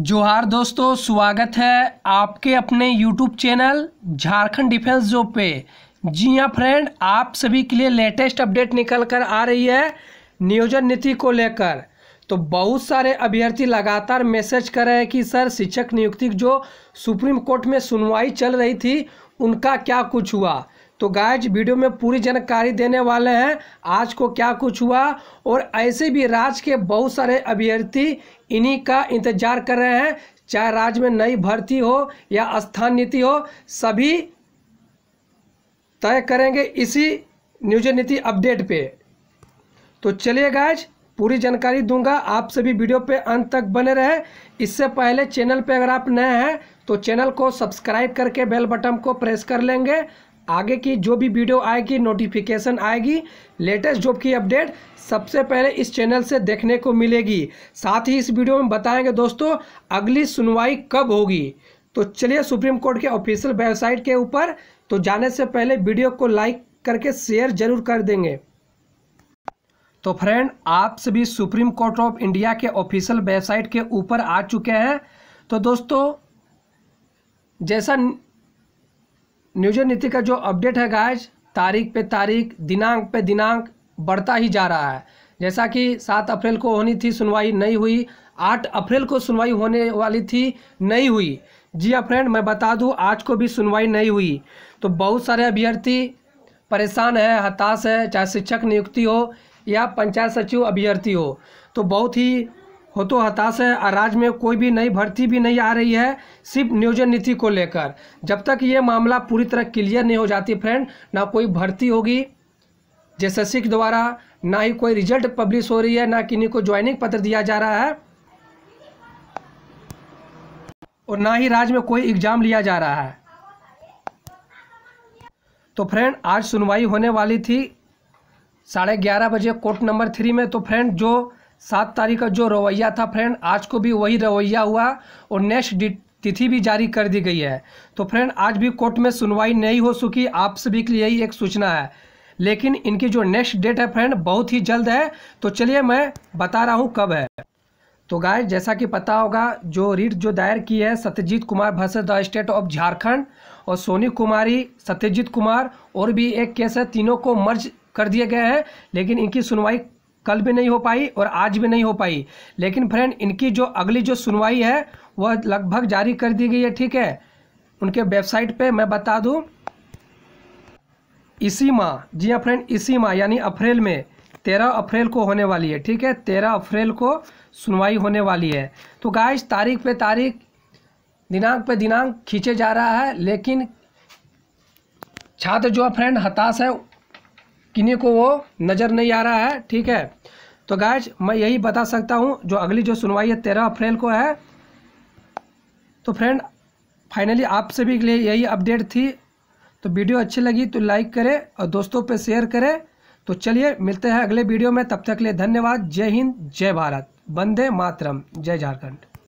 जोहार दोस्तों स्वागत है आपके अपने यूट्यूब चैनल झारखंड डिफेंस जो पे जी हाँ फ्रेंड आप सभी के लिए लेटेस्ट अपडेट निकल कर आ रही है नियोजन नीति को लेकर तो बहुत सारे अभ्यर्थी लगातार मैसेज कर रहे हैं कि सर शिक्षक नियुक्ति जो सुप्रीम कोर्ट में सुनवाई चल रही थी उनका क्या कुछ हुआ तो गाइज वीडियो में पूरी जानकारी देने वाले हैं आज को क्या कुछ हुआ और ऐसे भी राज्य के बहुत सारे अभ्यर्थी इन्हीं का इंतजार कर रहे हैं चाहे राज्य में नई भर्ती हो या स्थान नीति हो सभी तय करेंगे इसी न्यूज नीति अपडेट पे तो चलिए गाइज पूरी जानकारी दूंगा आप सभी वीडियो पे अंत तक बने रहे इससे पहले चैनल पे अगर आप नए हैं तो चैनल को सब्सक्राइब करके बेल बटन को प्रेस कर लेंगे आगे की जो भी वीडियो आएगी नोटिफिकेशन आएगी लेटेस्ट जॉब की अपडेट सबसे पहले इस चैनल से देखने को मिलेगी साथ ही इस वीडियो में बताएंगे दोस्तों अगली सुनवाई कब होगी तो चलिए सुप्रीम कोर्ट के ऑफिशियल वेबसाइट के ऊपर तो जाने से पहले वीडियो को लाइक करके शेयर जरूर कर देंगे तो फ्रेंड आप सभी सुप्रीम कोर्ट ऑफ इंडिया के ऑफिशियल वेबसाइट के ऊपर आ चुके हैं तो दोस्तों जैसा न्यूजर नीति का जो अपडेट है गायज तारीख पे तारीख दिनांक पे दिनांक बढ़ता ही जा रहा है जैसा कि सात अप्रैल को होनी थी सुनवाई नहीं हुई आठ अप्रैल को सुनवाई होने वाली थी नहीं हुई जी हाँ फ्रेंड मैं बता दूं आज को भी सुनवाई नहीं हुई तो बहुत सारे अभ्यर्थी परेशान है हताश है चाहे शिक्षक नियुक्ति हो या पंचायत सचिव अभ्यर्थी हो तो बहुत ही हो तो हताश है और राज्य में कोई भी नई भर्ती भी नहीं आ रही है सिर्फ नियोजन नीति को लेकर जब तक ये मामला पूरी तरह क्लियर नहीं हो जाती फ्रेंड ना कोई भर्ती होगी जैसे द्वारा ना ही कोई रिजल्ट पब्लिश हो रही है ना किन्हीं को ज्वाइनिंग पत्र दिया जा रहा है और ना ही राज्य में कोई एग्जाम लिया जा रहा है तो फ्रेंड आज सुनवाई होने वाली थी साढ़े ग्यारह बजे कोर्ट नंबर थ्री में तो फ्रेंड जो सात तारीख का जो रवैया था फ्रेंड आज को भी वही रवैया हुआ और नेक्स्ट तिथि भी जारी कर दी गई है तो फ्रेंड आज भी कोर्ट में सुनवाई नहीं हो सकी आप सभी के लिए यही एक सूचना है लेकिन इनकी जो नेक्स्ट डेट है फ्रेंड बहुत ही जल्द है तो चलिए मैं बता रहा हूँ कब है तो गाय जैसा कि पता होगा जो रीट जो दायर की है Satyajit Kumar versus the state of Jharkhand और सोनी कुमारी सत्यजीत कुमार और भी एक केस है तीनों को मर्ज कर दिए गए हैं लेकिन इनकी सुनवाई कल भी नहीं हो पाई और आज भी नहीं हो पाई लेकिन फ्रेंड इनकी जो अगली जो सुनवाई है वह लगभग जारी कर दी गई है ठीक है उनके वेबसाइट पे मैं बता दूं इसी माह जी हाँ फ्रेंड इसी माह यानी अप्रैल में तेरह अप्रैल को होने वाली है ठीक है तेरह अप्रैल को सुनवाई होने वाली है तो गाय तारीख पे तारीख दिनांक पे दिनांक खींचे जा रहा है लेकिन छात्र जो फ्रेंड हताश है किन्हीं को वो नज़र नहीं आ रहा है ठीक है तो गायज मैं यही बता सकता हूँ जो अगली जो सुनवाई है तेरह अप्रैल को है तो फ्रेंड फाइनली आपसे भी लिए यही अपडेट थी तो वीडियो अच्छी लगी तो लाइक करें और दोस्तों पे शेयर करें तो चलिए मिलते हैं अगले वीडियो में तब तक के लिए धन्यवाद जय हिंद जय भारत वंदे मातरम जय झारखंड